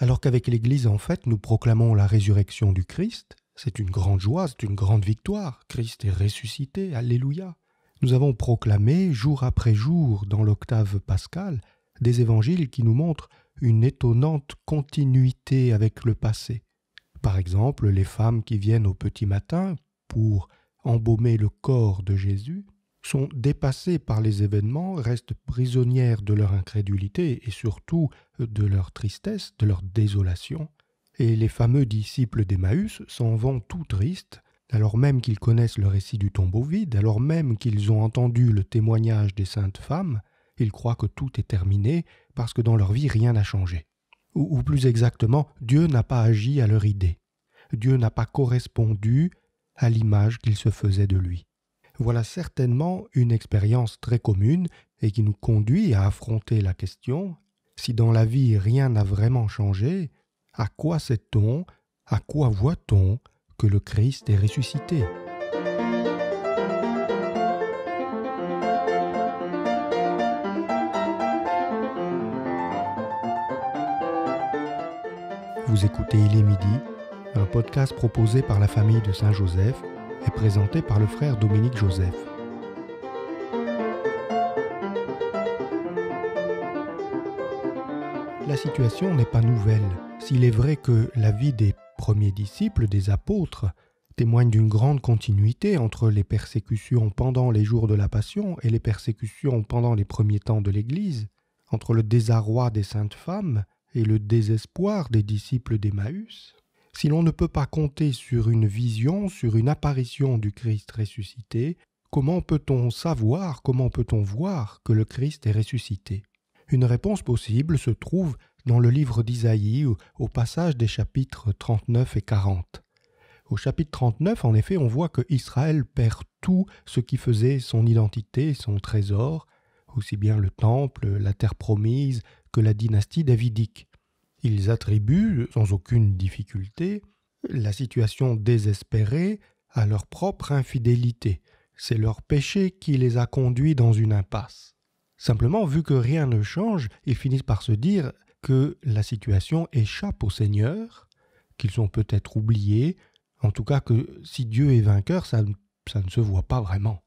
Alors qu'avec l'Église, en fait, nous proclamons la résurrection du Christ, c'est une grande joie, c'est une grande victoire. Christ est ressuscité, Alléluia. Nous avons proclamé, jour après jour, dans l'octave pascale, des évangiles qui nous montrent une étonnante continuité avec le passé. Par exemple, les femmes qui viennent au petit matin pour embaumer le corps de Jésus sont dépassés par les événements, restent prisonnières de leur incrédulité et surtout euh, de leur tristesse, de leur désolation, et les fameux disciples d'Emmaüs s'en vont tout tristes, alors même qu'ils connaissent le récit du tombeau vide, alors même qu'ils ont entendu le témoignage des saintes femmes, ils croient que tout est terminé parce que dans leur vie rien n'a changé. Ou, ou plus exactement, Dieu n'a pas agi à leur idée. Dieu n'a pas correspondu à l'image qu'ils se faisaient de lui. Voilà certainement une expérience très commune et qui nous conduit à affronter la question si dans la vie rien n'a vraiment changé, à quoi sait-on, à quoi voit-on que le Christ est ressuscité Vous écoutez Il est midi, un podcast proposé par la famille de Saint-Joseph présenté par le frère Dominique Joseph. La situation n'est pas nouvelle. S'il est vrai que la vie des premiers disciples, des apôtres, témoigne d'une grande continuité entre les persécutions pendant les jours de la Passion et les persécutions pendant les premiers temps de l'Église, entre le désarroi des saintes femmes et le désespoir des disciples d'Emmaüs, si l'on ne peut pas compter sur une vision, sur une apparition du Christ ressuscité, comment peut-on savoir, comment peut-on voir que le Christ est ressuscité Une réponse possible se trouve dans le livre d'Isaïe au passage des chapitres 39 et 40. Au chapitre 39, en effet, on voit que Israël perd tout ce qui faisait son identité, son trésor, aussi bien le temple, la terre promise, que la dynastie davidique. Ils attribuent, sans aucune difficulté, la situation désespérée à leur propre infidélité. C'est leur péché qui les a conduits dans une impasse. Simplement, vu que rien ne change, ils finissent par se dire que la situation échappe au Seigneur, qu'ils sont peut-être oubliés, en tout cas que si Dieu est vainqueur, ça, ne se voit pas vraiment.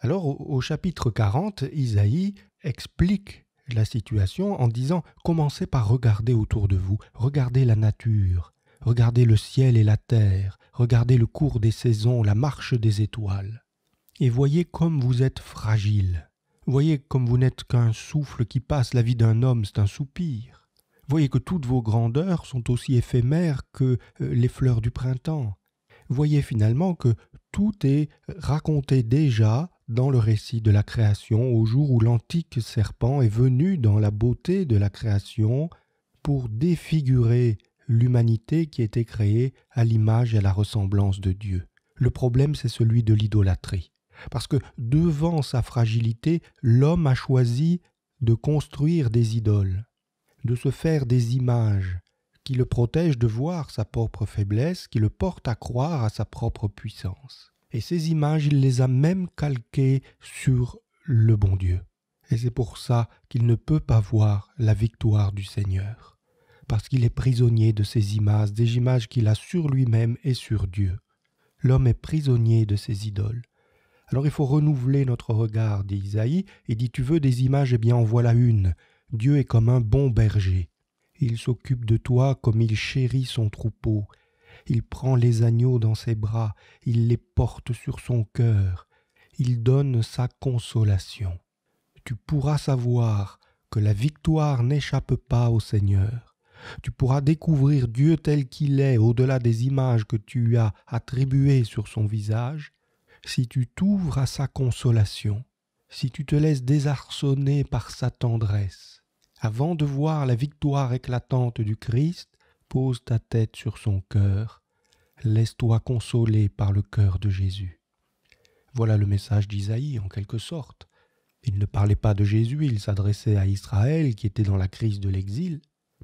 Alors au, au chapitre 40, Isaïe explique la situation en disant commencez par regarder autour de vous, regardez la nature, regardez le ciel et la terre, regardez le cours des saisons, la marche des étoiles, et voyez comme vous êtes fragile. Voyez comme vous n'êtes qu'un souffle qui passe, la vie d'un homme, c'est un soupir. Voyez que toutes vos grandeurs sont aussi éphémères que euh, les fleurs du printemps. Voyez finalement que tout est euh, raconté déjà dans le récit de la création au jour où l'antique serpent est venu dans la beauté de la création pour défigurer l'humanité qui était créée à l'image et à la ressemblance de Dieu. Le problème, c'est celui de l'idolâtrie. Parce que devant sa fragilité, l'homme a choisi de construire des idoles, de se faire des images qui le protègent de voir sa propre faiblesse, qui le porte à croire à sa propre puissance. Et ces images, il les a même calquées sur le bon Dieu. Et c'est pour ça qu'il ne peut pas voir la victoire du Seigneur, parce qu'il est prisonnier de ces images, des images qu'il a sur lui-même et sur Dieu. L'homme est prisonnier de ses idoles. Alors il faut renouveler notre regard, dit Isaïe, et dit Tu veux des images, eh bien en voilà une. Dieu est comme un bon berger. Il s'occupe de toi comme il chérit son troupeau il prend les agneaux dans ses bras, il les porte sur son cœur, il donne sa consolation. Tu pourras savoir que la victoire n'échappe pas au Seigneur. Tu pourras découvrir Dieu tel qu'il est au-delà des images que tu as attribuées sur son visage, si tu t'ouvres à sa consolation, si tu te laisses désarçonner par sa tendresse. Avant de voir la victoire éclatante du Christ, pose ta tête sur son cœur Laisse-toi consoler par le cœur de Jésus. Voilà le message d'Isaïe en quelque sorte. Il ne parlait pas de Jésus, il s'adressait à Israël qui était dans la crise de l'exil,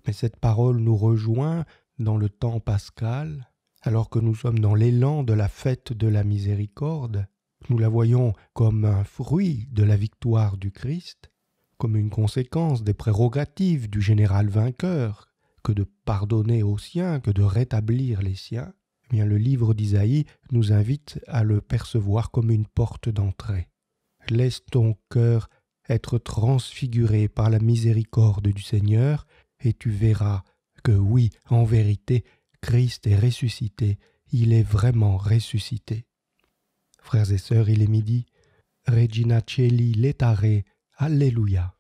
mais cette parole nous rejoint dans le temps pascal, alors que nous sommes dans l'élan de la fête de la miséricorde, nous la voyons comme un fruit de la victoire du Christ, comme une conséquence des prérogatives du général vainqueur, que de pardonner aux siens, que de rétablir les siens. Eh le livre d'Isaïe nous invite à le percevoir comme une porte d'entrée. Laisse ton cœur être transfiguré par la miséricorde du Seigneur, et tu verras que oui, en vérité, Christ est ressuscité, il est vraiment ressuscité. Frères et sœurs, il est midi. Regina Celi, Letare, Alléluia.